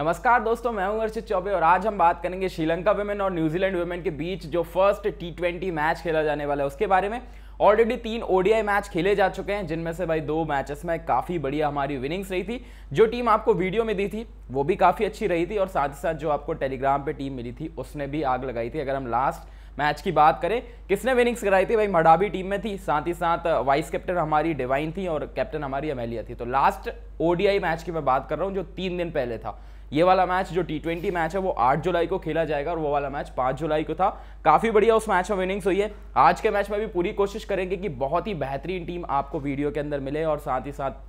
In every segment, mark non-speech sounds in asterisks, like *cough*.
नमस्कार दोस्तों मैं हूं अर्षित चौबे और आज हम बात करेंगे श्रीलंका वुमेन और न्यूजीलैंड वुमेन के बीच जो फर्स्ट टी ट्वेंटी मैच खेला जाने वाला है उसके बारे में ऑलरेडी तीन ओडीआई मैच खेले जा चुके हैं जिनमें से भाई दो मैचेस में काफ़ी बढ़िया हमारी विनिंग्स रही थी जो टीम आपको वीडियो में दी थी वो भी काफ़ी अच्छी रही थी और साथ ही साथ जो आपको टेलीग्राम पर टीम मिली थी उसने भी आग लगाई थी अगर हम लास्ट मैच की बात करें किसने विनिंग्स कराई थी भाई मडाबी टीम में थी साथ ही साथ वाइस uh, कैप्टन हमारी डिवाइन थी और कैप्टन हमारी अमेलिया थी तो लास्ट ओडीआई मैच की मैं बात कर रहा हूँ जो तीन दिन पहले था ये वाला मैच जो टी ट्वेंटी मैच है वो आठ जुलाई को खेला जाएगा और वो वाला मैच पांच जुलाई को था काफ़ी बढ़िया उस मैच में विनिंग्स हुई है आज के मैच में भी पूरी कोशिश करेंगे कि बहुत ही बेहतरीन टीम आपको वीडियो के अंदर मिले और साथ ही साथ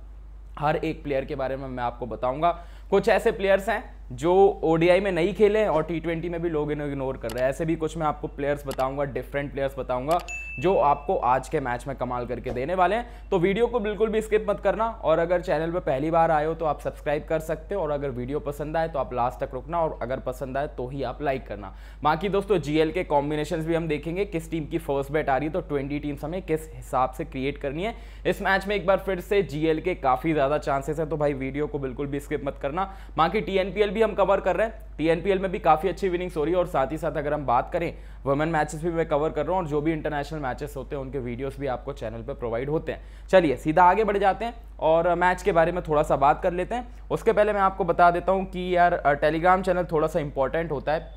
हर एक प्लेयर के बारे में मैं आपको बताऊंगा कुछ ऐसे प्लेयर्स हैं जो ओडीआई में नहीं खेले और टी ट्वेंटी में भी लोग इन्हें इग्नोर कर रहे हैं ऐसे भी कुछ मैं आपको प्लेयर्स बताऊंगा डिफरेंट प्लेयर्स बताऊंगा जो आपको आज के मैच में कमाल करके देने वाले हैं तो वीडियो को बिल्कुल भी स्किप मत करना और अगर चैनल पर पहली बार आए हो तो आप सब्सक्राइब कर सकते हो और अगर वीडियो पसंद आए तो आप लास्ट तक रुकना और अगर पसंद आए तो ही आप लाइक करना बाकी दोस्तों जीएल के कॉम्बिनेशन भी हम देखेंगे किस टीम की फर्स्ट बैट आ रही है तो ट्वेंटी टीम्स हमें किस हिसाब से क्रिएट करनी है इस मैच में एक बार फिर से जीएल के काफ़ी ज़्यादा चांसेस है तो भाई वीडियो को बिल्कुल भी स्किप मत करना बाकी टीएनपीएल भी हम कवर कर रहे हैं टीएनपीएल में भी काफ़ी अच्छी विनिंग्स हो रही है और साथ ही साथ अगर हम बात करें वुमेन मैचेस भी मैं कवर कर रहा हूँ और जो भी इंटरनेशनल मैचेस होते हैं उनके वीडियोस भी आपको चैनल पर प्रोवाइड होते हैं चलिए सीधा आगे बढ़ जाते हैं और मैच के बारे में थोड़ा सा बात कर लेते हैं उसके पहले मैं आपको बता देता हूँ कि यार टेलीग्राम चैनल थोड़ा सा इंपॉर्टेंट होता है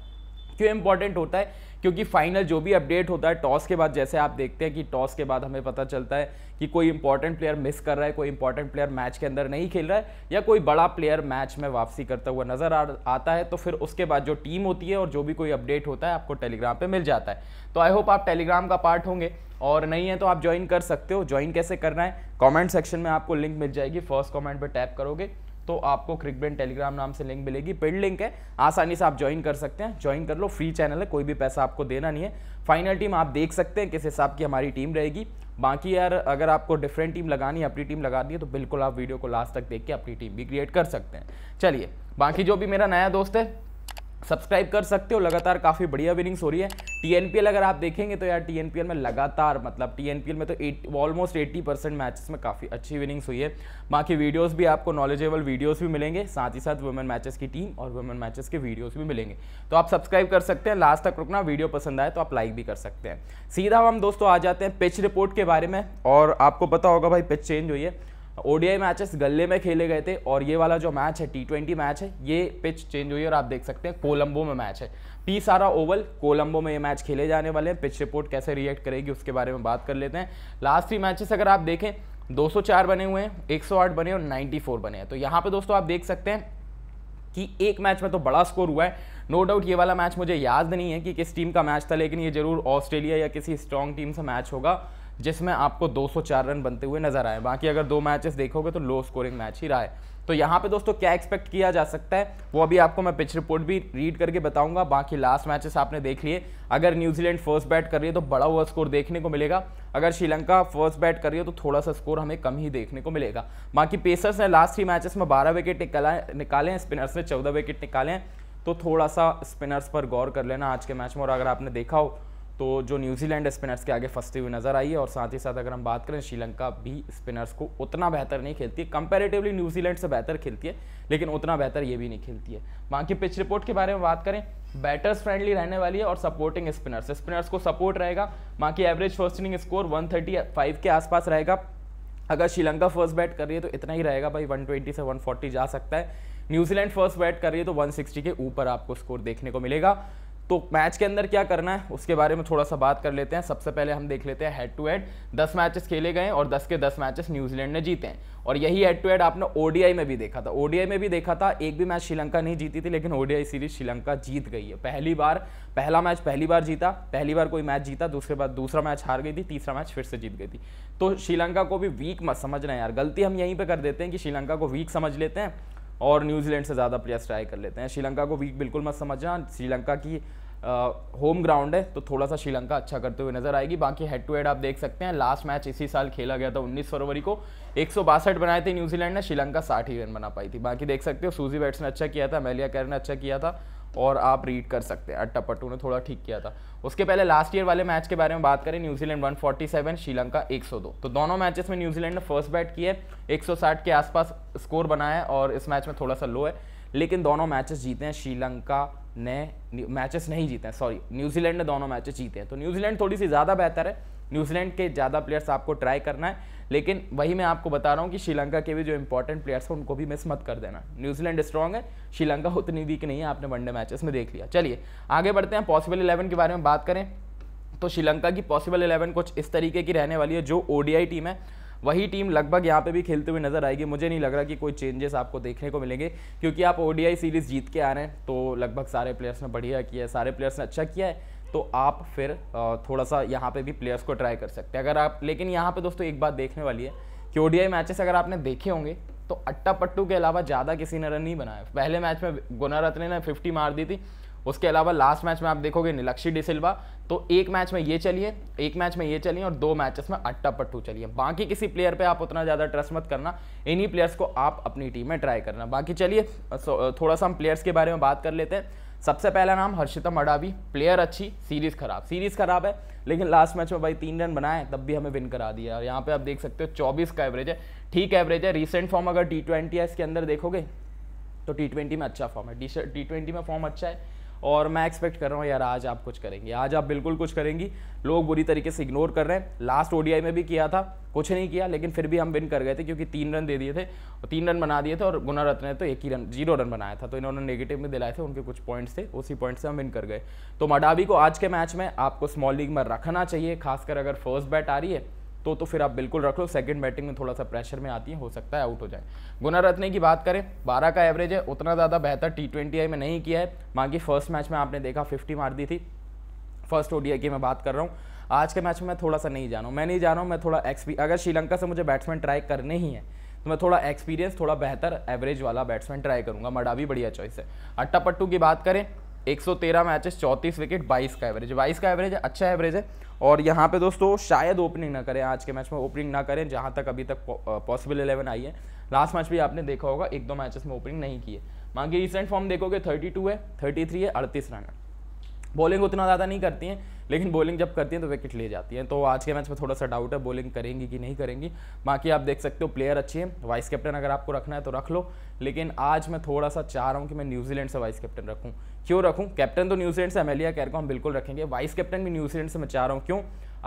क्यों इंपॉर्टेंट होता है क्योंकि फाइनल जो भी अपडेट होता है टॉस के बाद जैसे आप देखते हैं कि टॉस के बाद हमें पता चलता है कि कोई इंपॉर्टेंट प्लेयर मिस कर रहा है कोई इंपॉर्टेंट प्लेयर मैच के अंदर नहीं खेल रहा है या कोई बड़ा प्लेयर मैच में वापसी करता हुआ नजर आ, आता है तो फिर उसके बाद जो टीम होती है और जो भी कोई अपडेट होता है आपको टेलीग्राम पर मिल जाता है तो आई होप आप टेलीग्राम का पार्ट होंगे और नहीं है तो आप ज्वाइन कर सकते हो ज्वाइन कैसे करना है कमेंट सेक्शन में आपको लिंक मिल जाएगी फर्स्ट कमेंट पर टैप करोगे तो आपको क्रिक टेलीग्राम नाम से लिंक मिलेगी पेड लिंक है आसानी से आप ज्वाइन कर सकते हैं ज्वाइन कर लो फ्री चैनल है कोई भी पैसा आपको देना नहीं है फाइनल टीम आप देख सकते हैं किस हिसाब की हमारी टीम रहेगी बाकी यार अगर आपको डिफरेंट टीम लगानी है अपनी टीम लगानी है तो बिल्कुल आप वीडियो को लास्ट तक देख के अपनी टीम भी क्रिएट कर सकते हैं चलिए बाकी जो भी मेरा नया दोस्त है सब्सक्राइब कर सकते हो लगातार काफ़ी बढ़िया विनिंग्स हो रही है टीएनपीएल अगर आप देखेंगे तो यार टीएनपीएल में लगातार मतलब टीएनपीएल में तो ऑलमोस्ट एट्टी परसेंट मैचेस में काफ़ी अच्छी विनिंग्स हुई है बाकी वीडियोस भी आपको नॉलेजेबल वीडियोस भी मिलेंगे साथ ही साथ वुमेन मैचेस की टीम और वुमेन मैचेस के वीडियोज़ भी मिलेंगे तो आप सब्सक्राइब कर सकते हैं लास्ट तक रुकना वीडियो पसंद आए तो आप लाइक भी कर सकते हैं सीधा हम दोस्तों आ जाते हैं पिच रिपोर्ट के बारे में और आपको पता होगा भाई पिच चेंज हुई है ओडीआई मैचेस गले में खेले गए थे और ये वाला जो मैच है टी ट्वेंटी मैच है ये पिच चेंज हुई है और आप देख सकते हैं कोलंबो में मैच है पी सारा ओवल कोलंबो में ये मैच खेले जाने वाले हैं पिच रिपोर्ट कैसे रिएक्ट करेगी उसके बारे में बात कर लेते हैं लास्ट थ्री मैचेस अगर आप देखें 204 बने हुए हैं 108 बने और 94 बने हैं तो यहाँ पर दोस्तों आप देख सकते हैं कि एक मैच में तो बड़ा स्कोर हुआ है नो no डाउट ये वाला मैच मुझे याद नहीं है कि किस टीम का मैच था लेकिन ये जरूर ऑस्ट्रेलिया या किसी स्ट्रॉन्ग टीम से मैच होगा जिसमें आपको 204 रन बनते हुए नजर आए बाकी अगर दो मैचेस देखोगे तो लो स्कोरिंग मैच ही रहा है तो यहाँ पे दोस्तों क्या एक्सपेक्ट किया जा सकता है वो अभी आपको मैं पिच रिपोर्ट भी रीड करके बताऊंगा बाकी लास्ट मैचेस आपने देख लिए अगर न्यूजीलैंड फर्स्ट बैट कर रही है तो बड़ा हुआ स्कोर देखने को मिलेगा अगर श्रीलंका फर्स्ट बैट कर रही है तो थोड़ा सा स्कोर हमें कम ही देखने को मिलेगा बाकी पेसर्स ने लास्ट थ्री मैचेस में बारह विकेट निकाला निकाले हैं स्पिनर्स ने चौदह विकेट निकाले हैं तो थोड़ा सा स्पिनर्स पर गौर कर लेना आज के मैच में और अगर आपने देखा हो तो जो न्यूजीलैंड स्पिनर्स के आगे फंसती हुई नज़र आई है और साथ ही साथ अगर हम बात करें श्रीलंका भी स्पिनर्स को उतना बेहतर नहीं खेलती है कंपेरेटिवली न्यूजीलैंड से बेहतर खेलती है लेकिन उतना बेहतर ये भी नहीं खेलती है बाकी पिच रिपोर्ट के बारे में बात करें बैटर्स फ्रेंडली रहने वाली है और सपोर्टिंग स्पिनर्स स्पिनर्स को सपोर्ट रहेगा बाकी average first inning score one के आसपास रहेगा अगर श्रीलंका फर्स्ट बैट कर रही है तो इतना ही रहेगा भाई 120 से 140 जा सकता है न्यूजीलैंड फर्स्ट बैट कर रही है तो 160 के ऊपर आपको स्कोर देखने को मिलेगा तो मैच के अंदर क्या करना है उसके बारे में थोड़ा सा बात कर लेते हैं सबसे पहले हम देख लेते हैं हेड टू हेड दस मैचेस खेले गए और दस के दस मैचेस न्यूजीलैंड ने जीते हैं और यही हेड टू हेड आपने ओडीआई में भी देखा था ओडीआई में भी देखा था एक भी मैच श्रीलंका नहीं जीती थी लेकिन ओडीआई सीरीज श्रीलंका जीत गई है पहली बार पहला मैच पहली बार जीता पहली बार कोई मैच जीता दूसरे बार दूसरा मैच हार गई थी तीसरा मैच फिर से जीत गई थी तो श्रीलंका को भी वीक मत समझना यार गलती हम यहीं पर कर देते हैं कि श्रीलंका को वीक समझ लेते हैं और न्यूजीलैंड से ज़्यादा प्लेयर्स ट्राई कर लेते हैं श्रीलंका को वीक बिल्कुल मत समझना श्रीलंका की होम ग्राउंड है तो थोड़ा सा श्रीलंका अच्छा करते हुए नजर आएगी बाकी हेड टू हेड आप देख सकते हैं लास्ट मैच इसी साल खेला गया था उन्नीस फरवरी को एक बनाए थे न्यूजीलैंड ने श्रीलंका साठ ही रन बना पाई थी बाकी देख सकते हो सूजी बैट्स ने अच्छा किया था मेलिया कैर ने अच्छा किया था और आप रीड कर सकते हैं अट्टा पट्टू ने थोड़ा ठीक किया था उसके पहले लास्ट ईयर वाले मैच के बारे में बात करें न्यूजीलैंड 147 श्रीलंका 102 तो दोनों मैचेस में न्यूजीलैंड ने फर्स्ट बैट किया है 160 के आसपास स्कोर बनाया है और इस मैच में थोड़ा सा लो है लेकिन दोनों मैचेस जीते हैं श्रीलंका ने मैचेस नहीं जीते हैं सॉरी न्यूजीलैंड ने दोनों मैचेस जीते हैं तो न्यूजीलैंड थोड़ी सी ज़्यादा बेहतर है न्यूजीलैंड के ज़्यादा प्लेयर्स आपको ट्राई करना है लेकिन वही मैं आपको बता रहा हूँ कि श्रीलंका के भी जो इंपॉर्टेंट प्लेयर्स हैं उनको भी मिस मत कर देना न्यूजीलैंड स्ट्रॉन्ग है श्रीलंका उतनी वीक नहीं है आपने वनडे मैचेस में देख लिया चलिए आगे बढ़ते हैं पॉसिबल इलेवन के बारे में बात करें तो श्रीलंका की पॉसिबल इलेवन कुछ इस तरीके की रहने वाली है जो ओडीआई टीम है वही टीम लगभग यहाँ पे भी खेलते हुए नजर आएगी मुझे नहीं लग रहा कि कोई चेंजेस आपको देखने को मिलेंगे क्योंकि आप ओडीआई सीरीज जीत के आ रहे हैं तो लगभग सारे प्लेयर्स ने बढ़िया किया है सारे प्लेयर्स ने अच्छा किया है तो आप फिर थोड़ा सा यहाँ पे भी प्लेयर्स को ट्राई कर सकते हैं अगर आप लेकिन यहाँ पे दोस्तों एक बात देखने वाली है कि ओडीआई मैचेस अगर आपने देखे होंगे तो अट्टा पट्टू के अलावा ज़्यादा किसी ने रन नहीं बनाया पहले मैच में गुनारत्न ने फिफ्टी मार दी थी उसके अलावा लास्ट मैच में आप देखोगे निलक्षी डिसिल्वा तो एक मैच में ये चलिए एक मैच में ये चलिए और दो मैचेस में अट्टा पट्टू चलिए बाकी किसी प्लेयर पे आप उतना ज़्यादा ट्रस्ट मत करना इन्हीं प्लेयर्स को आप अपनी टीम में ट्राई करना बाकी चलिए थोड़ा सा हम प्लेयर्स के बारे में बात कर लेते हैं सबसे पहला नाम हर्षितम अडावी प्लेयर अच्छी सीरीज खराब सीरीज खराब है लेकिन लास्ट मैच में भाई तीन रन बनाए तब भी हमें विन करा दिया और यहाँ पे आप देख सकते हो 24 का एवरेज है ठीक एवरेज है रिसेंट फॉर्म अगर टी ट्वेंटी है इसके अंदर देखोगे तो टी ट्वेंटी में अच्छा फॉर्म है टी ट्वेंटी में फॉर्म अच्छा है और मैं एक्सपेक्ट कर रहा हूँ यार आज आप कुछ करेंगे आज आप बिल्कुल कुछ करेंगी लोग बुरी तरीके से इग्नोर कर रहे हैं लास्ट ओडीआई में भी किया था कुछ नहीं किया लेकिन फिर भी हम विन कर गए थे क्योंकि तीन रन दे दिए थे और तीन रन बना दिए थे और रत्न ने तो एक ही रन जीरो रन बनाया था तो इन्होंने नेगेटिव में दिलाए थे उनके कुछ पॉइंट्स थे उसी पॉइंट से हम विन कर गए तो मडाबी को आज के मैच में आपको स्मॉल लीग में रखना चाहिए खासकर अगर फर्स्ट बैट आ रही है तो तो फिर आप बिल्कुल रख लो सेकंड बैटिंग में थोड़ा सा प्रेशर में आती है हो सकता है आउट हो जाए गुना रत्ने की बात करें बारह का एवरेज है उतना ज़्यादा बेहतर टी ट्वेंटी में नहीं किया है बाकी फर्स्ट मैच में आपने देखा फिफ्टी मार दी थी फर्स्ट ओडीआई की मैं बात कर रहा हूँ आज के मैच में मैं थोड़ा सा नहीं जाना मैं नहीं जाना मैं थोड़ा एक्सपी अगर श्रीलंका से मुझे बैट्समैन ट्राई करने ही है तो मैं थोड़ा एक्सपीरियंस थोड़ा बेहतर एवरेज वाला बैट्समैन ट्राई करूंगा मडा भी बढ़िया चॉइस है अट्टा पट्टू की बात करें 113 मैचेस 34 विकेट 22 का एवरेज 22 का एवरेज अच्छा एवरेज है और यहाँ पे दोस्तों शायद ओपनिंग ना करें आज के मैच में ओपनिंग ना करें जहाँ तक अभी तक पॉसिबल इलेवन आई है लास्ट मैच भी आपने देखा होगा एक दो मैचेस में ओपनिंग नहीं की है बाकी रिसेंट फॉर्म देखोगे 32 है 33 है अड़तीस रन है बॉलिंग उतना ज़्यादा नहीं करती हैं लेकिन बॉलिंग जब करती हैं तो विकेट ले जाती हैं तो आज के मैच में थोड़ा सा डाउट है बॉलिंग करेंगी कि नहीं करेंगी बाकी आप देख सकते हो प्लेयर अच्छी है वाइस कैप्टन अगर आपको रखना है तो रख लो लेकिन आज मैं थोड़ा सा चाह रहा हूँ कि मैं न्यूजीलैंड से वाइस कैप्टन रखूँ क्यों रखूँ कैप्टन तो न्यूजीलैंड से एमेलिया कैर को हम बिल्कुल रखेंगे वाइस कैप्टन भी न्यूजीलैंड से मैं चाह रहा हूँ क्यों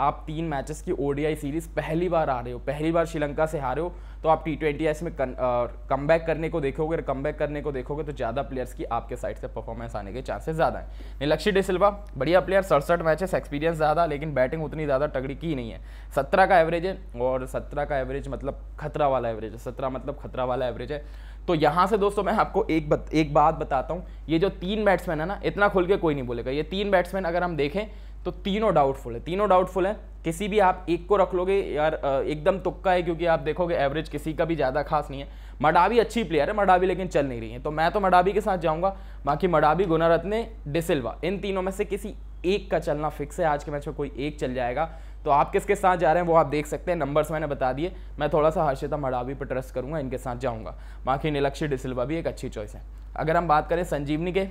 आप तीन मैचेस की ओडीआई सीरीज़ पहली बार आ रहे हो पहली बार श्रीलंका से हारे हो तो आप टी ट्वेंटी में कम बैक करने को देखोगे और कम बैक करने को देखोगे तो ज़्यादा प्लेयर्स की आपके साइड से परफॉर्मेंस आने के चांसेस ज़्यादा हैं निलक्षी डिसिल्वा बढ़िया प्लेयर सड़सठ मैचेस एक्सपीरियंस ज़्यादा लेकिन बैटिंग उतनी ज़्यादा तगड़ी की नहीं है सत्रह का एवरेज है और सत्रह का एवरेज मतलब खतरा वाला एवरेज है सत्रह मतलब खतरा वाला एवरेज है तो यहाँ से दोस्तों मैं आपको एक बत, एक बात बताता हूँ ये जो तीन बैट्समैन है ना इतना खुल के कोई नहीं बोलेगा ये तीन बैट्समैन अगर हम देखें तो तीनों डाउटफुल है तीनों डाउटफुल है किसी भी आप एक को रख लोगे यार एकदम तुक्का है क्योंकि आप देखोगे एवरेज किसी का भी ज़्यादा खास नहीं है मडावी अच्छी प्लेयर है मडावी लेकिन चल नहीं रही है तो मैं तो मडावी के साथ जाऊंगा बाकी मडावी गुनारत्ने डिसिल्वा इन तीनों में से किसी एक का चलना फिक्स है आज के मैच में कोई एक चल जाएगा तो आप किसके साथ जा रहे हैं वो आप देख सकते हैं नंबर्स मैंने बता दिए मैं थोड़ा सा हर्षिता मडावी पर ट्रस्ट करूंगा इनके साथ जाऊंगा बाकी नीलक्षी डिसिल्वा भी एक अच्छी चॉइस है अगर हम बात करें संजीवनी के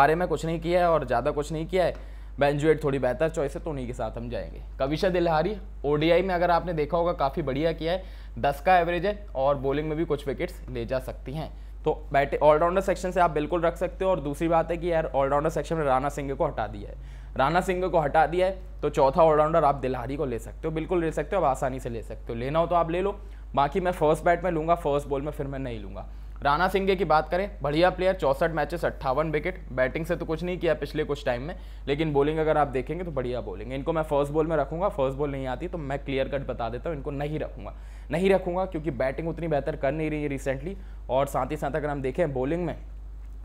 बारे में कुछ नहीं किया है और ज़्यादा कुछ नहीं किया है बेंजुएट थोड़ी बेहतर चॉइस है तो उन्हीं के साथ हम जाएंगे कविशा दिलहारी ओडीआई में अगर आपने देखा होगा काफ़ी बढ़िया किया है दस का एवरेज है और बॉलिंग में भी कुछ विकेट्स ले जा सकती हैं तो बैटे ऑलराउंडर सेक्शन से आप बिल्कुल रख सकते हो और दूसरी बात है कि यार ऑलराउंडर सेक्शन में राणा सिंह को हटा दिया है राणा सिंह को हटा दिया है तो चौथा ऑलराउंडर आप दिलहारी को ले सकते हो बिल्कुल ले सकते हो आप आसानी से ले सकते हो लेना हो तो आप ले लो बाकी मैं फर्स्ट बैट में लूँगा फर्स्ट बॉल में फिर मैं नहीं लूँगा राणा सिंघे की बात करें बढ़िया प्लेयर चौसठ मैचेस अट्ठावन विकेट बैटिंग से तो कुछ नहीं किया पिछले कुछ टाइम में लेकिन बॉलिंग अगर आप देखेंगे तो बढ़िया बॉलिंग इनको मैं फर्स्ट बॉल में रखूंगा फर्स्ट बॉल नहीं आती तो मैं क्लियर कट बता देता हूँ इनको नहीं रखूंगा नहीं रखूंगा क्योंकि बैटिंग उतनी बेहतर कर नहीं रही है रिसेंटली और साथ ही साथ अगर हम देखें बॉलिंग में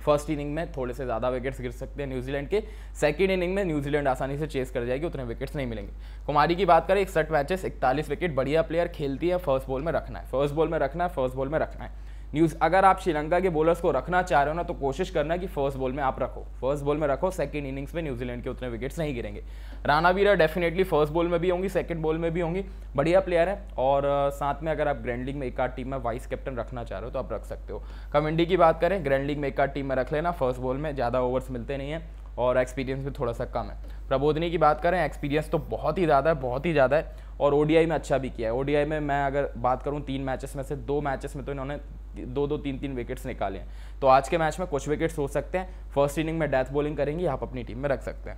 फर्स्ट इनिंग में थोड़े से ज़्यादा विकेट्स गिर सकते हैं न्यूजीलैंड के सेकंड इनिंग में न्यूजीलैंड आसानी से चेस कर जाएगी उतने विकेट्स नहीं मिलेंगे कुमारी की बात करें इकसठ मैचेस इकतालीस विकेट बढ़िया प्लेयर खेलती है फर्स्ट बॉल में रखना है फर्स्ट बॉल में रखना है फर्स्ट बॉल में रखना है न्यूज़ अगर आप श्रीलंका के बॉलर्स को रखना चाह रहे हो ना तो कोशिश करना कि फर्स्ट बॉल में आप रखो फर्स्ट बॉल में रखो सेकंड इनिंग्स में न्यूजीलैंड के उतने विकेट्स नहीं गिरेंगे Ranaweera definitely first ball में भी होंगी सेकंड बॉल में भी होंगी बढ़िया प्लेयर है और साथ में अगर आप ग्रैंड लीग में एक आध टीम में वाइस कैप्टन रखना चाह रहे हो तो आप रख सकते हो कमेंडी की बात करें ग्रैंड लीग में एक आध टीम में रख लेना फर्स्ट बॉल में ज़्यादा ओवर्स मिलते नहीं है और एक्सपीरियंस भी थोड़ा सा कम है प्रबोधनी की बात करें एक्सपीरियंस तो बहुत ही ज़्यादा है बहुत ही ज़्यादा है और ओडीआई में अच्छा भी किया है ओडीआई में मैं अगर बात करूँ तीन मैचेस में से दो मैचेस में तो इन्होंने दो दो तीन तीन विकेट्स निकाले हैं तो आज के मैच में कुछ विकेट्स हो सकते हैं फर्स्ट इनिंग में डेथ बॉलिंग करेंगी आप अपनी टीम में रख सकते हैं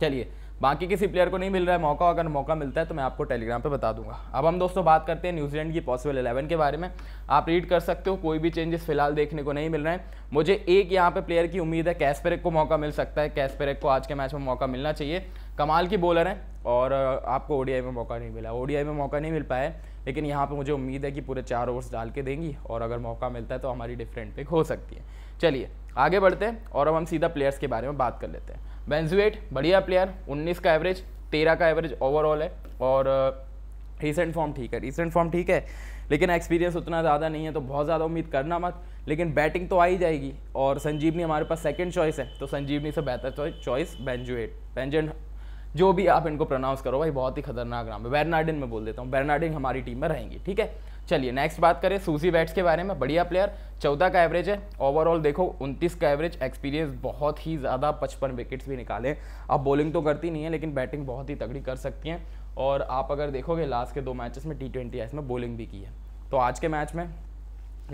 चलिए बाकी किसी प्लेयर को नहीं मिल रहा है मौका अगर मौका मिलता है तो मैं आपको टेलीग्राम पे बता दूंगा अब हम दोस्तों बात करते हैं न्यूजीलैंड की पॉसिबल इलेवन के बारे में आप रीड कर सकते हो कोई भी चेंजेस फिलहाल देखने को नहीं मिल रहे हैं मुझे एक यहाँ पे प्लेयर की उम्मीद है कैसपेरेक को मौका मिल सकता है कैसपेरेक को आज के मैच में मौका मिलना चाहिए कमाल की बॉलर है और आपको ओडीआई में मौका नहीं मिला ओडीआई में मौका नहीं मिल पाया लेकिन यहाँ पे मुझे उम्मीद है कि पूरे चार ओवर्स डाल के देंगी और अगर मौका मिलता है तो हमारी डिफरेंट पिक हो सकती है चलिए आगे बढ़ते हैं और अब हम सीधा प्लेयर्स के बारे में बात कर लेते हैं बेंजुएट बढ़िया प्लेयर उन्नीस का एवरेज तेरह का एवरेज ओवरऑल है और रिसेंट फॉर्म ठीक है रिसेंट फॉर्म ठीक है लेकिन एक्सपीरियंस उतना ज़्यादा नहीं है तो बहुत ज़्यादा उम्मीद करना मत लेकिन बैटिंग तो आ ही जाएगी और संजीवनी हमारे पास सेकंड चॉइस है तो संजीवनी से बेहतर चॉइस बेंजुएट बेंजन जो भी आप इनको प्रोनाउंस करो भाई बहुत ही खतरनाक नाम है बैरनाडिन में बोल देता हूँ बेर्नाडिन हमारी टीम में रहेंगी ठीक है चलिए नेक्स्ट बात करें सूसी बैट्स के बारे में बढ़िया प्लेयर चौदह का एवरेज है ओवरऑल देखो उनतीस का एवरेज एक्सपीरियंस बहुत ही ज़्यादा पचपन विकेट्स भी निकाले आप बॉलिंग तो करती नहीं है लेकिन बैटिंग बहुत ही तगड़ी कर सकती हैं और आप अगर देखोगे लास्ट के दो मैचेस में टी ट्वेंटी में बॉलिंग भी की है तो आज के मैच में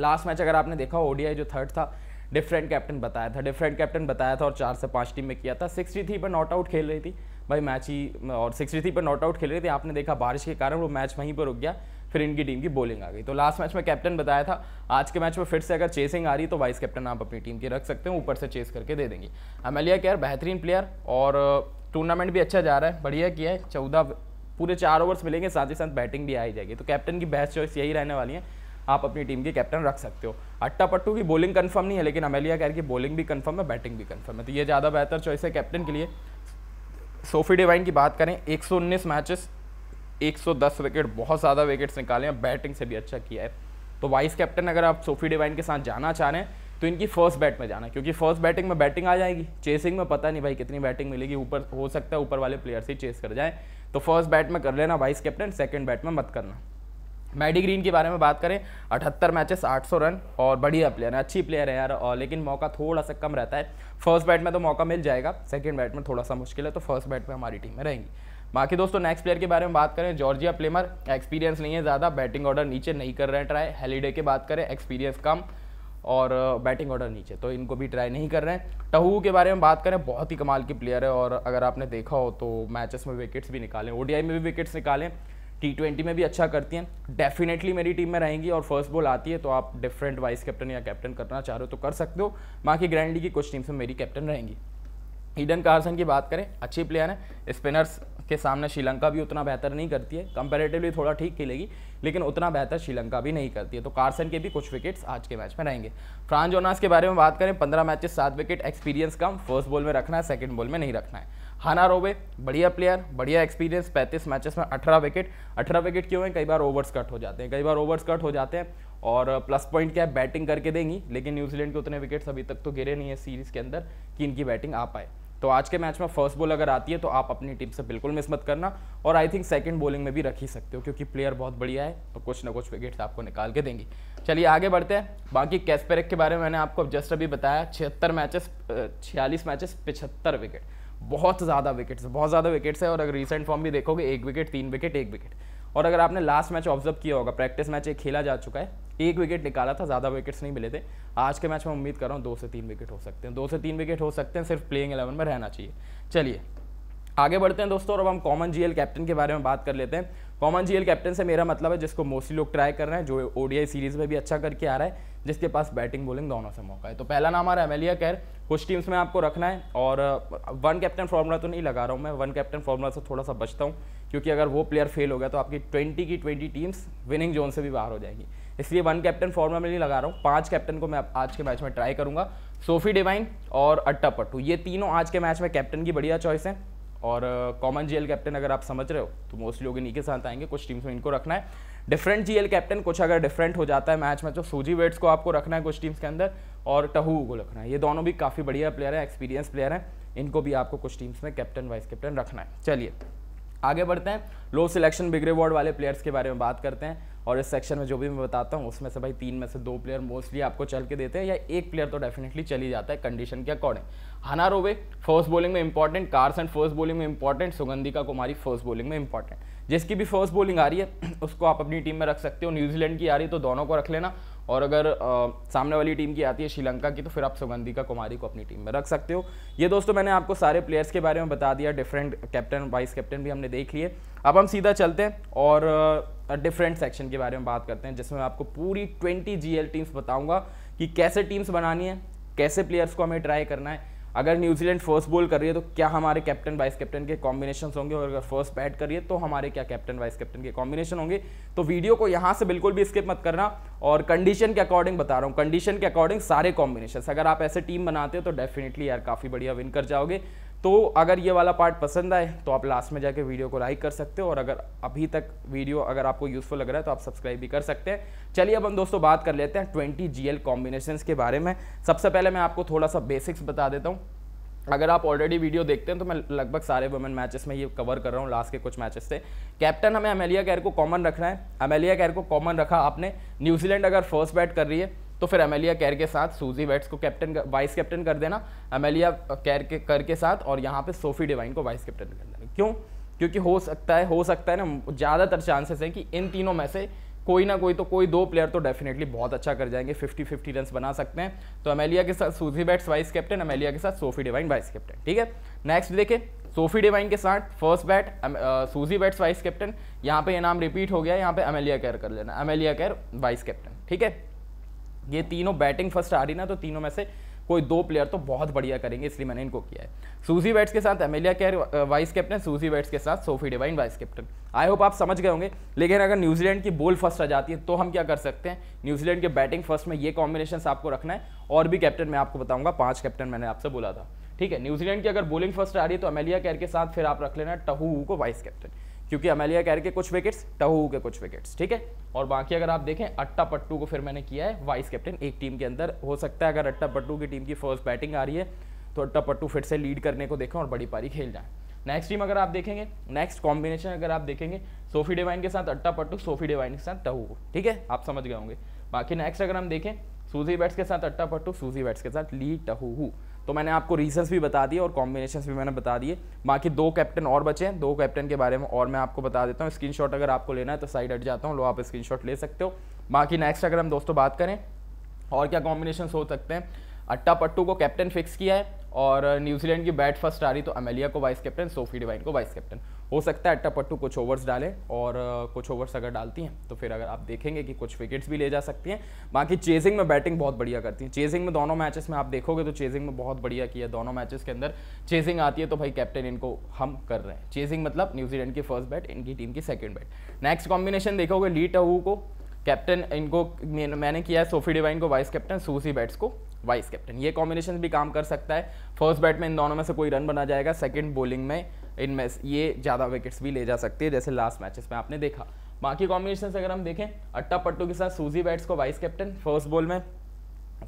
लास्ट मैच अगर आपने देखा ओडीआई जो थर्ड था डिफरेंट कैप्टन बताया था डिफरेंट कैप्टन बताया था और चार से पाँच टीम में किया था सिक्सटी थी पर नॉट आउट खेल रही थी भाई मैच ही और सिक्सटी थ्री पर नॉट आउट खेल रहे थे आपने देखा बारिश के कारण वो मैच वहीं पर रुक गया फिर इनकी टीम की बॉलिंग आ गई तो लास्ट मैच में कैप्टन बताया था आज के मैच में फिर से अगर चेसिंग आ रही तो वाइस कैप्टन आप अपनी टीम की रख सकते हैं ऊपर से चेस करके दे देंगे अमेलिया केयर बेहतरीन प्लेयर और टूर्नामेंट uh, भी अच्छा जा रहा है बढ़िया किया है चौदह पूरे चार ओवर्स मिलेंगे साथ ही साथ बैटिंग भी आई जाएगी तो कैप्टन की बेस्ट चॉइस यही रहने वाली है आप अपनी टीम के कैप्टन रख सकते हो अट्टा पट्टू की बॉलिंग कंफर्म नहीं है लेकिन अमेलिया कैर की बॉलिंग भी कंफर्म है बैटिंग भी कंफर्म है तो ये ज़्यादा बेहतर चॉइस है कैप्टन के लिए सोफी डिवाइन की बात करें 119 मैचेस 110 विकेट बहुत ज़्यादा विकेट्स निकाले हैं बैटिंग से भी अच्छा किया है तो वाइस कैप्टन अगर आप सोफी डिवाइन के साथ जाना चाह रहे हैं तो इनकी फर्स्ट बैट में जाना क्योंकि फर्स्ट बैटिंग में बैटिंग आ जाएगी चेसिंग में पता नहीं भाई कितनी बैटिंग मिलेगी ऊपर हो सकता है ऊपर वाले प्लेयर से चेस कर जाए तो फर्स्ट बैट में कर लेना वाइस कैप्टन सेकेंड बैट में मत करना मैडी ग्रीन के बारे में बात करें अठहत्तर मैचेस 800 रन और बढ़िया प्लेयर है अच्छी प्लेयर है यार और लेकिन मौका थोड़ा सा कम रहता है फर्स्ट बैट में तो मौका मिल जाएगा सेकंड बैट में थोड़ा सा मुश्किल है तो फर्स्ट बैट में हमारी टीम में रहेंगी बाकी दोस्तों नेक्स्ट प्लेयर के बारे में बात करें जॉर्जिया प्लेमर एक्सपीरियंस नहीं है ज़्यादा बैटिंग ऑर्डर नीचे नहीं कर रहे हैं ट्राई हेलीडे की बात करें एक्सपीरियंस कम और बैटिंग uh, ऑर्डर नीचे तो इनको भी ट्राई नहीं कर रहे हैं टहू के बारे में बात करें बहुत ही कमाल की प्लेयर है और अगर आपने देखा हो तो मैचेस में विकेट्स भी निकालें ओ में भी विकेट्स निकालें टी ट्वेंटी में भी अच्छा करती हैं डेफिनेटली मेरी टीम में रहेंगी और फर्स्ट बॉल आती है तो आप डिफरेंट वाइस कैप्टन या कैप्टन करना चाह रहे हो तो कर सकते हो बाकी ग्रैंड लीग की कुछ टीम्स में मेरी कैप्टन रहेंगी ईडन कार्सन की बात करें अच्छी प्लेयर है स्पिनर्स के सामने श्रीलंका भी उतना बेहतर नहीं करती है कंपेरेटिवली थोड़ा ठीक खेलेगी लेकिन उतना बेहतर श्रीलंका भी नहीं करती है तो कार्सन के भी कुछ विकेट्स आज के मैच में रहेंगे फ्रांस जोनास के बारे में बात करें पंद्रह मैचेस सात विकेट एक्सपीरियंस कम फर्स्ट बॉल में रखना है सेकेंड बॉल में नहीं रखना है हाना रोवे बढ़िया प्लेयर बढ़िया एक्सपीरियंस 35 मैचेस में 18 विकेट 18 विकेट क्यों हैं कई बार ओवर्स कट हो जाते हैं कई बार ओवर्स कट हो जाते हैं और प्लस पॉइंट क्या है बैटिंग करके देंगी लेकिन न्यूजीलैंड के उतने विकेट्स अभी तक तो गिरे नहीं है सीरीज़ के अंदर कि इनकी बैटिंग आ पाए तो आज के मैच में फर्स्ट बॉल अगर आती है तो आप अपनी टीम से बिल्कुल मिस मत करना और आई थिंक सेकंड बॉलिंग में भी रख ही सकते हो क्योंकि प्लेयर बहुत बढ़िया है तो कुछ ना कुछ विकेट्स आपको निकाल के देंगी चलिए आगे बढ़ते हैं बाकी कैसपेरिक के बारे में मैंने आपको जस्ट अभी बताया छिहत्तर मैचेस छियालीस मैचेस पिछहत्तर विकेट बहुत ज़्यादा विकेट्स बहुत ज़्यादा विकेट्स है और अगर रिसेंट फॉर्म भी देखोगे एक विकेट तीन विकेट एक विकेट और अगर आपने लास्ट मैच ऑब्जर्व किया होगा प्रैक्टिस मैच एक खेला जा चुका है एक विकेट निकाला था ज़्यादा विकेट्स नहीं मिले थे आज के मैच में उम्मीद कर रहा हूँ दो से तीन विकेट हो सकते हैं दो से तीन विकेट हो सकते हैं सिर्फ प्लेइंग एलेवन में रहना चाहिए चलिए आगे बढ़ते हैं दोस्तों और अब हम कॉमन जीएल कैप्टन के बारे में बात कर लेते हैं कॉमन जीएल कैप्टन से मेरा मतलब है जिसको मोस्टली लोग ट्राई कर रहे हैं जो ओडीआई सीरीज में भी अच्छा करके आ रहा है जिसके पास बैटिंग बॉलिंग दोनों से मौका है तो पहला नाम आ रहा है एमेलिया कैर कुछ टीम्स में आपको रखना है और वन कैप्टन फॉर्मूला तो नहीं लगा रहा हूँ मैं वन कैप्टन फॉर्मूला से थोड़ा सा बचता हूँ क्योंकि अगर वो प्लेयर फेल हो गया तो आपकी ट्वेंटी की ट्वेंटी टीम्स विनिंग जोन से भी बाहर हो जाएगी इसलिए वन कैप्टन फॉर्मूला में नहीं लगा रहा हूँ पाँच कैप्टन को मैं आज के मैच में ट्राई करूँगा सोफी डिवाइन और अट्टा पट्टू ये तीनों आज के मैच में कैप्टन की बढ़िया चॉइस है और कॉमन जीएल कैप्टन अगर आप समझ रहे हो तो मोस्टली लोग इन्हीं के साथ आएंगे कुछ टीम्स में इनको रखना है डिफरेंट जीएल कैप्टन कुछ अगर डिफरेंट हो जाता है मैच में तो सूजी वेट्स को आपको रखना है कुछ टीम्स के अंदर और टहू को रखना है ये दोनों भी काफ़ी बढ़िया प्लेयर हैं एक्सपीरियंस प्लेयर हैं इनको भी आपको कुछ टीम्स में कैप्टन वाइस कैप्टन रखना है चलिए आगे बढ़ते हैं लो सिलेक्शन बिग रिवॉर्ड वाले प्लेयर्स के बारे में बात करते हैं और इस सेक्शन में जो भी मैं बताता हूँ उसमें से भाई तीन में से दो प्लेयर मोस्टली आपको चल के देते हैं या एक प्लेयर तो डेफिनेटली चली जाता है कंडीशन के according Hannah Rowe first bowling में इंपॉर्टेंट एंड फर्स्ट बॉलिंग में important Sugandika Kumari first bowling में इंपॉर्टेंट जिसकी भी फर्स्ट बॉलिंग आ रही है *clears throat* उसको आप अपनी टीम में रख सकते हो न्यूजीलैंड की आ रही है तो दोनों को रख लेना और अगर आ, सामने वाली टीम की आती है श्रीलंका की तो फिर आप सुगंधिका कुमारी को अपनी टीम में रख सकते हो ये दोस्तों मैंने आपको सारे प्लेयर्स के बारे में बता दिया डिफरेंट कैप्टन वाइस कैप्टन भी हमने देख लिए अब हम सीधा चलते हैं और डिफरेंट सेक्शन के बारे में बात करते हैं जिसमें आपको पूरी ट्वेंटी जी टीम्स बताऊँगा कि कैसे टीम्स बनानी है कैसे प्लेयर्स को हमें ट्राई करना है अगर न्यूजीलैंड फर्स्ट बॉल कर रही है तो क्या हमारे कैप्टन वाइस कैप्टन के कॉम्बिनेशन होंगे और अगर फर्स्ट बैट करिए तो हमारे क्या कैप्टन वाइस कैप्टन के कॉम्बिनेशन होंगे तो वीडियो को यहाँ से बिल्कुल भी स्किप मत करना और कंडीशन के अकॉर्डिंग बता रहा हूँ कंडीशन के अकॉर्डिंग सारे कॉम्बिनेशन अगर आप ऐसे टीम बनाते हो तो डेफिनेटली यार काफ़ी बढ़िया विन कर जाओगे तो अगर ये वाला पार्ट पसंद आए तो आप लास्ट में जाके वीडियो को लाइक कर सकते हो और अगर अभी तक वीडियो अगर आपको यूज़फुल लग रहा है तो आप सब्सक्राइब भी कर सकते हैं चलिए अब हम दोस्तों बात कर लेते हैं ट्वेंटी जी एल के बारे में सबसे पहले मैं आपको थोड़ा सा बेसिक्स बता देता हूँ अगर आप ऑलरेडी वीडियो देखते हैं तो मैं लगभग सारे वुमेन मैचेस में ये कवर कर रहा हूँ लास्ट के कुछ मैचेस से कैप्टन हमें अमेलिया कैर को कॉमन रखना है अमेलिया कैर को कॉमन रखा आपने न्यूजीलैंड अगर फर्स्ट बैट कर रही है तो फिर अमेलिया कैर के साथ सूजी वेट्स को कैप्टन वाइस कैप्टन कर देना अमेलिया कैर के कर के साथ और यहाँ पे सोफी डिवाइन को वाइस कैप्टन कर देना क्यों क्योंकि हो सकता है हो सकता है ना ज़्यादातर चांसेस हैं कि इन तीनों में से कोई ना कोई तो कोई दो प्लेयर तो डेफिनेटली बहुत अच्छा कर जाएंगे 50 50 रन बना सकते हैं तो अमेलिया के साथ Suzie Bates vice captain Amelia के साथ सोफी डिवाइन वाइस कैप्टन ठीक है नेक्स्ट देखें सोफी डिवाइन के साथ first bat Suzie Bates vice captain यहाँ पे ये नाम रिपीट हो गया यहाँ पे अमेलिया कैर कर लेना अमेलिया कैर वाइस कैप्टन ठीक है ये तीनों बैटिंग फर्स्ट आ रही ना तो तीनों में से कोई दो प्लेयर तो बहुत बढ़िया करेंगे इसलिए मैंने इनको किया है सूजी बैट्स के साथ Amelia Kerr vice captain Suzie Bates के साथ Sophie Devine vice captain I hope आप समझ गए होंगे लेकिन अगर न्यूजीलैंड की बॉल फर्स्ट आ जाती है तो हम क्या कर सकते हैं न्यूजीलैंड के बैटिंग फर्स्ट में ये कॉम्बिनेशन आपको रखना है और भी कैप्टन मैं आपको बताऊंगा पांच कैप्टन मैंने आपसे बोला था ठीक है न्यूजीलैंड की अगर बॉलिंग फर्स्ट आ रही है तो अमेलिया कैर के साथ फिर आप रख लेना टहू को वाइस कैप्टन क्योंकि अमेलिया कैर के कुछ विकेट्स टहू के कुछ विकेट्स ठीक है और बाकी अगर आप देखें अट्टा पट्टू को फिर मैंने किया है वाइस कैप्टन एक टीम के अंदर हो सकता है अगर अट्टा पट्टू की टीम की फर्स्ट बैटिंग आ रही है तो अट्टा पट्टू फिर से लीड करने को देखें और बड़ी पारी खेल जाए नेक्स्ट टीम अगर आप देखेंगे नेक्स्ट कॉम्बिनेशन अगर आप देखेंगे सोफी डिवाइन के साथ अट्टा पट्टू सोफी डिवाइन के साथ टहू ठीक है आप समझ गए होंगे बाकी नेक्स्ट अगर हम देखें सूजी बैट्स के साथ अट्टा पट्टू सूजी बैट्स के साथ ली टहू तो मैंने आपको रीजंस भी बता दिए और कॉम्बिनेशन भी मैंने बता दिए बाकी दो कैप्टन और बचे हैं दो कैप्टन के बारे में और मैं आपको बता देता हूँ स्क्रीनशॉट अगर आपको लेना है तो साइड हट जाता हूँ लो आप स्क्रीनशॉट ले सकते हो बाकी नेक्स्ट अगर हम दोस्तों बात करें और क्या कॉम्बिनेशन हो सकते हैं अट्टा पट्टू को कैप्टन फिक्स किया है और न्यूजीलैंड की बैट फर्स्ट आ रही तो अमेलिया को वाइस कैप्टन सोफी डिवाइन को वाइस कैप्टन हो सकता है अट्टा पट्टू कुछ ओवर्स डाले और कुछ ओवर्स अगर डालती हैं तो फिर अगर आप देखेंगे कि कुछ विकेट्स भी ले जा सकती हैं बाकी चेजिंग में बैटिंग बहुत बढ़िया करती हैं चेजिंग में दोनों मैचेस में आप देखोगे तो चेजिंग में बहुत बढ़िया किया दोनों मैचेस के अंदर चेजिंग आती है तो भाई कैप्टन इनको हम कर रहे हैं चेजिंग मतलब न्यूजीलैंड की फर्स्ट बैट इनकी टीम की सेकेंड बैट नेक्स्ट कॉम्बिनेशन देखोगे ली टहू को कैप्टन इनको मैंने किया है सोफी डिवाइन को वाइस कैप्टन सूसी बैट्स को वाइस कैप्टन ये कॉम्बिनेशन भी काम कर सकता है फर्स्ट बैट में इन दोनों में से कोई रन बना जाएगा सेकेंड बॉलिंग में इनमें ये ज़्यादा विकेट्स भी ले जा सकती है जैसे लास्ट मैचेस में आपने देखा बाकी कॉम्बिनेशन अगर हम देखें अट्टा पट्टू के साथ सूजी बैट्स को वाइस कैप्टन फर्स्ट बॉल में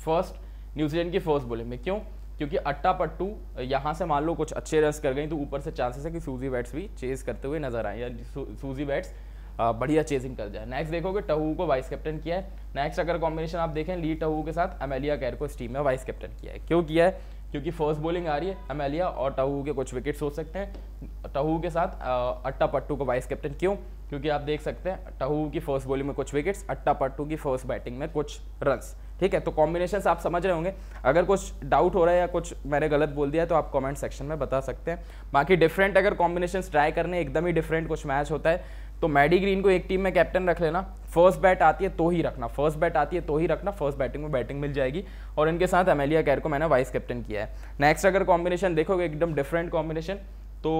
फर्स्ट न्यूजीलैंड की फर्स्ट बॉलिंग में क्यों क्योंकि अट्टा पट्टू यहाँ से मान लो कुछ अच्छे रन कर गई तो ऊपर से चांसेस है कि सूजी बैट्स भी चेज करते हुए नजर आए या सूजी बैट्स बढ़िया चेजिंग कर जाए नेक्स्ट देखोगे टहू को वाइस कैप्टन किया है नेक्स्ट अगर कॉम्बिनेशन आप देखें ली टहू के साथ अमेलिया कैर को इस टीम में वाइस कैप्टन किया है क्यों किया है क्योंकि फर्स्ट बॉलिंग आ रही है अमेलिया और टहू के कुछ विकेट्स हो सकते हैं टहू के साथ अट्टा पट्टू को वाइस कैप्टन क्यों क्योंकि आप देख सकते हैं टहू की फर्स्ट बॉलिंग में कुछ विकेट्स अट्टा पट्टू की फर्स्ट बैटिंग में कुछ रन्स ठीक है तो कॉम्बिनेशन आप समझ रहे होंगे अगर कुछ डाउट हो रहा है या कुछ मैंने गलत बोल दिया है तो आप कमेंट सेक्शन में बता सकते हैं बाकी डिफरेंट अगर कॉम्बिनेशन ट्राई करने एकदम ही डिफरेंट कुछ मैच होता है तो मैडी ग्रीन को एक टीम में कैप्टन रख लेना फर्स्ट बैट आती है तो ही रखना फर्स्ट बैट आती है तो ही रखना फर्स्ट बैटिंग में बैटिंग मिल जाएगी और इनके साथ एमेलिया कैर को मैंने वाइस कैप्टन किया है नेक्स्ट अगर कॉम्बिनेशन देखोगे एकदम डिफरेंट कॉम्बिनेशन तो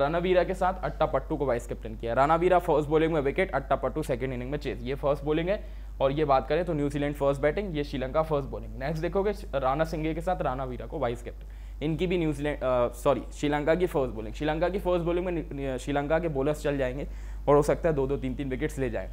रनावीरा के साथ अट्टा पट्टू को वाइस कैप्टन किया रनावीरा फर्स्ट बॉलिंग में wicket Athapaththu second inning में चेज ये फर्स्ट बॉलिंग है और ये बात करें तो न्यूजीलैंड फर्स्ट बैटिंग ये श्रीलंका फर्स्ट बॉलिंग नेक्स्ट देखोगे राना सिंगे के साथ रानावीरा को वाइस कैप्टन इनकी भी न्यूजीलैंड सॉरी श्रीलंका की फर्स्ट बॉलिंग श्रीलंका की फर्स्ट बॉलिंग में श्रीलंका के बोलर्स चल जाएंगे और हो सकता है दो दो तीन तीन विकेट्स ले जाए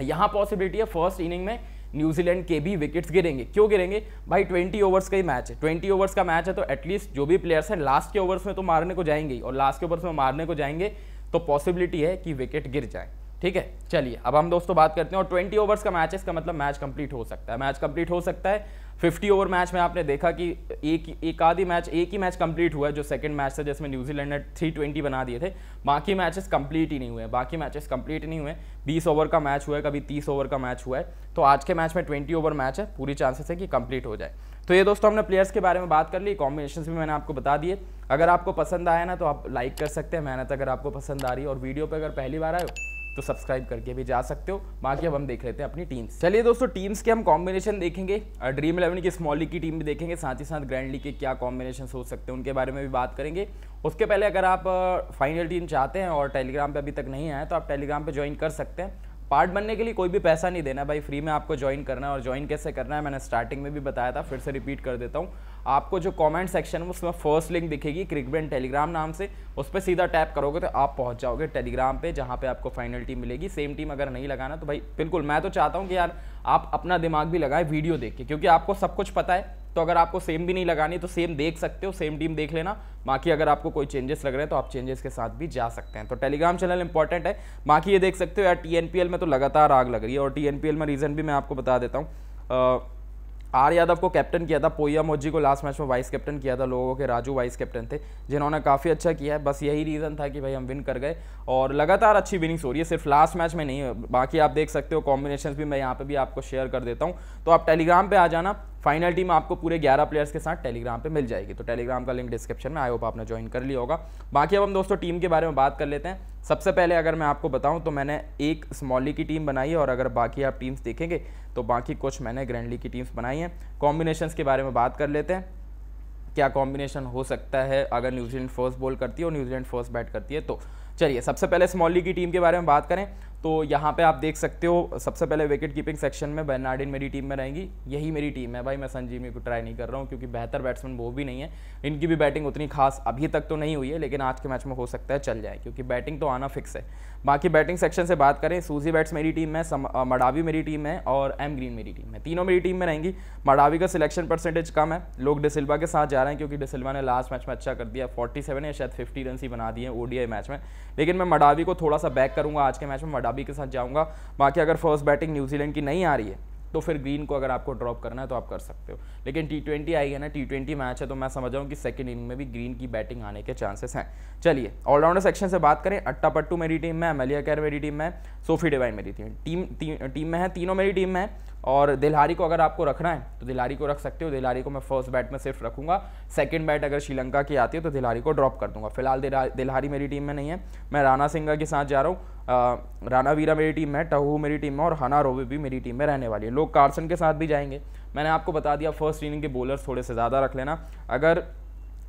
यहाँ पॉसिबिलिटी है फर्स्ट इनिंग में न्यूजीलैंड के भी विकेट्स गिरेंगे क्यों गिरेंगे भाई 20 ओवर्स का ही मैच है 20 ओवर्स का मैच है तो एटलीस्ट जो भी प्लेयर्स हैं लास्ट के ओवर्स में तो मारने को जाएंगे और लास्ट के ओवर्स में मारने को जाएंगे तो पॉसिबिलिटी है कि विकेट गिर जाए ठीक है चलिए अब हम दोस्तों बात करते हैं और ट्वेंटी ओवर्स का मैच है इसका मतलब मैच कंप्लीट हो सकता है मैच कंप्लीट हो सकता है 50 ओवर मैच में आपने देखा कि एक एक आधी मैच एक ही मैच कंप्लीट हुआ है जो सेकंड मैच था जिसमें न्यूजीलैंड ने 320 बना दिए थे बाकी मैचेस कंप्लीट ही नहीं हुए बाकी मैचेस कंप्लीट नहीं हुए 20 ओवर का मैच हुआ है कभी 30 ओवर का मैच हुआ है तो आज के मैच में 20 ओवर मैच है पूरी चांसेस है कि कंप्लीट हो जाए तो ये दोस्तों हमने प्लेयर्स के बारे में बात कर ली कॉम्बिनेशन भी मैंने आपको बता दिए अगर आपको पसंद आया ना तो आप लाइक कर सकते हैं मेहनत अगर आपको पसंद आ रही है और वीडियो पर अगर पहली बार आए हो तो सब्सक्राइब करके भी जा सकते हो बाकी अब हम देख लेते हैं अपनी टीम्स चलिए दोस्तों टीम्स के हम कॉम्बिनेशन देखेंगे ड्रीम इलेवन की स्मॉल लीग की टीम भी देखेंगे साथ ही साथ ग्रैंड लीग के क्या कॉम्बिनेशन हो सकते हैं उनके बारे में भी बात करेंगे उसके पहले अगर आप फाइनल टीम चाहते हैं और टेलीग्राम पर अभी तक नहीं आए तो आप टेलीग्राम पर ज्वाइन कर सकते हैं पार्ट बनने के लिए कोई भी पैसा नहीं देना भाई फ्री में आपको ज्वाइन करना है और ज्वाइन कैसे करना है मैंने स्टार्टिंग में भी बताया था फिर से रिपीट कर देता हूँ आपको जो कमेंट सेक्शन है उसमें फर्स्ट लिंक दिखेगी क्रिकबेन टेलीग्राम नाम से उस पर सीधा टैप करोगे तो आप पहुंच जाओगे टेलीग्राम पे जहाँ पे आपको फाइनल टीम मिलेगी सेम टीम अगर नहीं लगाना तो भाई बिल्कुल मैं तो चाहता हूँ कि यार आप अपना दिमाग भी लगाएं वीडियो देख के क्योंकि आपको सब कुछ पता है तो अगर आपको सेम भी नहीं लगानी तो सेम देख सकते हो सेम टीम देख लेना बाकी अगर आपको कोई चेंजेस लग रहे हैं तो आप चेंजेस के साथ भी जा सकते हैं तो टेलीग्राम चैनल इंपॉर्टेंट है बाकी ये देख सकते हो यार टी में तो लगातार आग लग रही है और टी में रीज़न भी मैं आपको बता देता हूँ आर यादव को कैप्टन किया था पोया मोजी को लास्ट मैच में वाइस कैप्टन किया था लोगों के राजू वाइस कैप्टन थे जिन्होंने काफ़ी अच्छा किया है बस यही रीज़न था कि भाई हम विन कर गए और लगातार अच्छी विनिंग्स हो रही है सिर्फ लास्ट मैच में नहीं बाकी आप देख सकते हो कॉम्बिनेशन भी मैं यहाँ पर भी आपको शेयर कर देता हूँ तो आप टेलीग्राम पर आ जाना फाइनल टीम आपको पूरे 11 प्लेयर्स के साथ टेलीग्राम पे मिल जाएगी तो टेलीग्राम का लिंक डिस्क्रिप्शन में आई होप आपने ज्वाइन कर लिया होगा बाकी अब हम दोस्तों टीम के बारे में बात कर लेते हैं सबसे पहले अगर मैं आपको बताऊं तो मैंने एक स्मॉली की टीम बनाई है और अगर बाकी आप टीम्स देखेंगे तो बाकी कुछ मैंने ग्रैंडली की टीम्स बनाई हैं कॉम्बिनेशन के बारे में बात कर लेते हैं क्या कॉम्बिनेशन हो सकता है अगर न्यूजीलैंड फर्स्ट बॉल करती है और न्यूजीलैंड फर्स्ट बैट करती है तो चलिए सबसे पहले स्मॉली की टीम के बारे में बात करें तो यहाँ पे आप देख सकते हो सबसे पहले विकेट कीपिंग सेक्शन में बर्नार्डिन मेरी टीम में रहेंगी यही मेरी टीम है भाई मैं संजीवी को ट्राई नहीं कर रहा हूँ क्योंकि बेहतर बैट्समैन वो भी नहीं है इनकी भी बैटिंग उतनी खास अभी तक तो नहीं हुई है लेकिन आज के मैच में हो सकता है चल जाए क्योंकि बैटिंग तो आना फिक्स है बाकी बैटिंग सेक्शन से बात करें सूजी बैट्स मेरी टीम में मडावी मेरी टीम है और एम ग्रीन मेरी टीम है तीनों मेरी टीम में रहेंगी मडावी का सिलेक्शन परसेंटेज कम है लोग डिसिल्वा के साथ जा रहे हैं क्योंकि डिसिल्वा ने लास्ट मैच में अच्छा कर दिया 47 या शायद 50 रन ही बना दिए ओडीआई मैच में लेकिन मैं मडावी को थोड़ा सा बैक करूंगा आज के मैच में मडावी के साथ जाऊँगा बाकी अगर फर्स्ट बैटिंग न्यूजीलैंड की नहीं आ रही है तो फिर ग्रीन को अगर आपको ड्रॉप करना है तो आप कर सकते हो लेकिन टी ट्वेंटी आई है ना टी ट्वेंटी मैच है तो मैं समझ रहा हूँ कि सेकेंड इनिंग में भी ग्रीन की बैटिंग आने के चांसेस हैं चलिए ऑलराउंडर सेक्शन से बात करें अट्टा पट्टू मेरी टीम में अमलिया मलिया कैर मेरी टीम में सोफी डिवाइन मेरी टीम टीम टीम में है तीनों मेरी टीम में है और दिलहारी को अगर आपको रखना है तो दिलहारी को रख सकते हो दिलहारी को मैं फर्स्ट बैट में सिर्फ रखूंगा सेकंड बैट अगर श्रीलंका की आती है तो दिलहारी को ड्रॉप कर दूंगा फिलहाल दिलहारी मेरी टीम में नहीं है मैं राना सिंगा के साथ जा रहा हूँ राना वीरा मेरी टीम में टहू मेरी टीम में और हना रोवे भी मेरी टीम में रहने वाली है लोग कार्सन के साथ भी जाएंगे मैंने आपको बता दिया फर्स्ट इनिंग के बॉलर थोड़े से ज़्यादा रख लेना अगर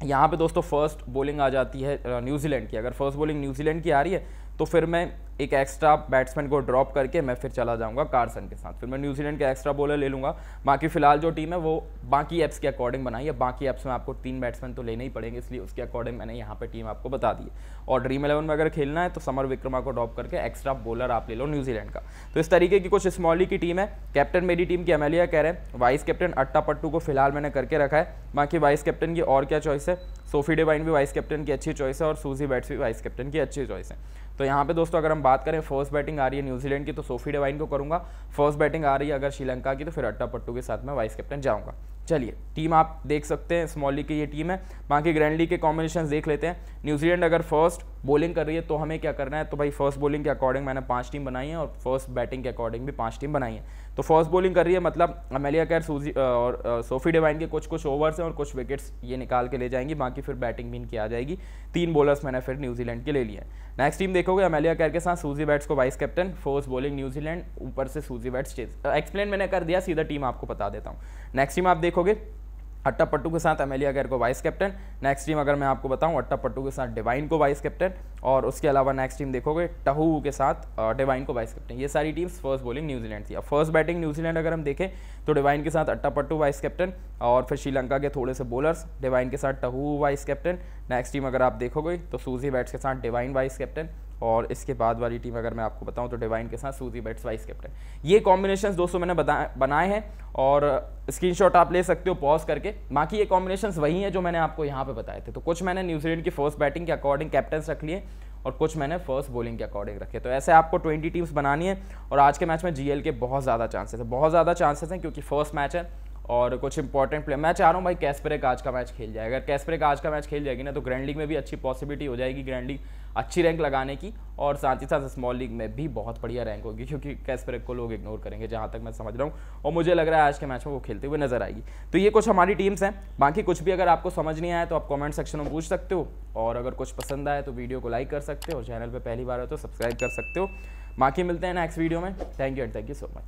यहाँ पर दोस्तों फर्स्ट बॉलिंग आ जाती है न्यूजीलैंड की अगर फर्स्ट बॉलिंग न्यूजीलैंड की आ रही है तो फिर मैं एक एक्स्ट्रा बैट्समैन को ड्रॉप करके मैं फिर चला जाऊंगा कार्सन के साथ फिर मैं न्यूजीलैंड के एक्स्ट्रा बॉलर ले लूँगा बाकी फिलहाल जो टीम है वो बाकी ऐप्स के अकॉर्डिंग बनाई है बाकी ऐप्स में आपको तीन बैट्समैन तो लेने ही पड़ेंगे इसलिए उसके अकॉर्डिंग मैंने यहाँ पर टीम आपको बता दी और ड्रीम इलेवन में अगर खेलना है तो समर विक्रमा को ड्रॉप करके एक्स्ट्रा बॉलर आप ले लो न्यूजीलैंड का तो इस तरीके की कुछ स्मॉली की टीम है कैप्टन मेरी टीम की एमएलिया कह रहे हैं वाइस कैप्टन अट्टा पट्टू को फिलहाल मैंने करके रखा है बाकी वाइस कैप्टन की और क्या चॉइस है सोफी डिवाइन भी वाइस कैप्टन की अच्छी चॉइस है और सूजी बैट्स भी वाइस कैप्टन की अच्छी चॉइस है तो यहाँ पे दोस्तों अगर हम बात करें फर्स्ट बैटिंग आ रही है न्यूजीलैंड की तो सोफी डिवाइन को करूंगा फर्स्ट बैटिंग आ रही है अगर श्रीलंका की तो फिर अट्टा पट्टू के साथ में वाइस कैप्टन जाऊंगा चलिए टीम आप देख सकते हैं स्मॉल लीग की ये टीम है बाकी ग्रैंड लीग के कॉम्बिनेशन देख लेते हैं न्यूजीलैंड अगर फर्स्ट बॉलिंग कर रही है तो हमें क्या करना है तो भाई फर्स्ट बॉलिंग के अकॉर्डिंग मैंने पांच टीम बनाई है और फर्स्ट बैटिंग के अकॉर्डिंग भी पांच टीम बनाई है तो फर्स्ट बॉलिंग कर रही है मतलब अमेलिया कैर सूजी और सोफी डिवाइन के कुछ कुछ ओवर्स हैं और कुछ विकेट्स ये निकाल के ले जाएंगी बाकी फिर बैटिंग भी इनकी आ जाएगी तीन बॉलर्स मैंने फिर न्यूजीलैंड के ले लिए नेक्स्ट टीम देखोगे अमेलिया कैर के साथ सूजी बैट्स को vice captain force bowling New Zealand ऊपर से सूजी बैट्स एक्सप्लेन मैंने कर दिया सीधा टीम आपको बता देता हूँ नेक्स्ट टीम आप देखोगे अट्टा पट्टू के साथ अमेलिया गैर को वाइस कैप्टन नेक्स्ट टीम अगर मैं आपको बताऊं अट्टा पट्टू के साथ डिवाइन को वाइस कैप्टन और उसके अलावा नेक्स्ट टीम देखोगे टहू के साथ डिवाइन को वाइस कैप्टन ये सारी टीम्स फर्स्ट बॉलिंग न्यूजीलैंड थी अब फर्स्ट बैटिंग न्यूजीलैंड अगर हम देखें तो डिवाइन के साथ अट्टा पट्टू वाइस कैप्टन और फिर श्रीलंका के थोड़े से बॉलर्स डिवाइन के साथ Tahuhu vice captain next team अगर आप देखोगे तो सूजी बैट्स के साथ डिवाइन वाइस कैप्टन और इसके बाद वाली टीम अगर मैं आपको बताऊं तो डिवाइन के साथ सूजी बैट्स वाइस कैप्टन ये कॉम्बिनेशन दोस्तों मैंने बनाए हैं और स्क्रीनशॉट आप ले सकते हो पॉज करके बाकी ये कॉम्बिनेशन वही हैं जो मैंने आपको यहाँ पर बताए थे तो कुछ मैंने न्यूजीलैंड की फर्स्ट बैटिंग के अकॉर्डिंग कैप्टन रख लिए और कुछ मैंने फर्स्ट बॉलिंग के अकॉर्डिंग रखे तो ऐसे आपको ट्वेंटी टीम्स बनानी है और आज के मैच में जी के बहुत ज़्यादा चांसेस हैं बहुत ज़्यादा चांसेस हैं क्योंकि फर्स्ट मैच है और कुछ इंपॉर्टेंट प्लेयर मैं चाह रहा हूँ भाई कैस्परेक आज का मैच खेल जाए अगर कैस्परेक आज का मैच खेल जाएगी ना तो ग्रैंड लीग में भी अच्छी पॉसिबिलिटी हो जाएगी ग्रैंड लीग अच्छी रैंक लगाने की और साथ ही साथ स्मॉल लीग में भी बहुत बढ़िया रैंक होगी क्योंकि कैस्परेक को लोग इग्नोर करेंगे जहाँ तक मैं समझ रहा हूँ और मुझे लग रहा है आज के मैच में वो खेलते हुए नजर आएगी तो ये कुछ हमारी टीम्स हैं बाकी कुछ भी अगर आपको समझ नहीं आया तो आप कॉमेंट सेक्शन में पूछ सकते हो और अगर कुछ पसंद आए तो वीडियो को लाइक कर सकते हो चैनल पर पहली बार हो तो सब्सक्राइब कर सकते हो बाकी मिलते हैं नेक्स्ट वीडियो में thank you and thank you so much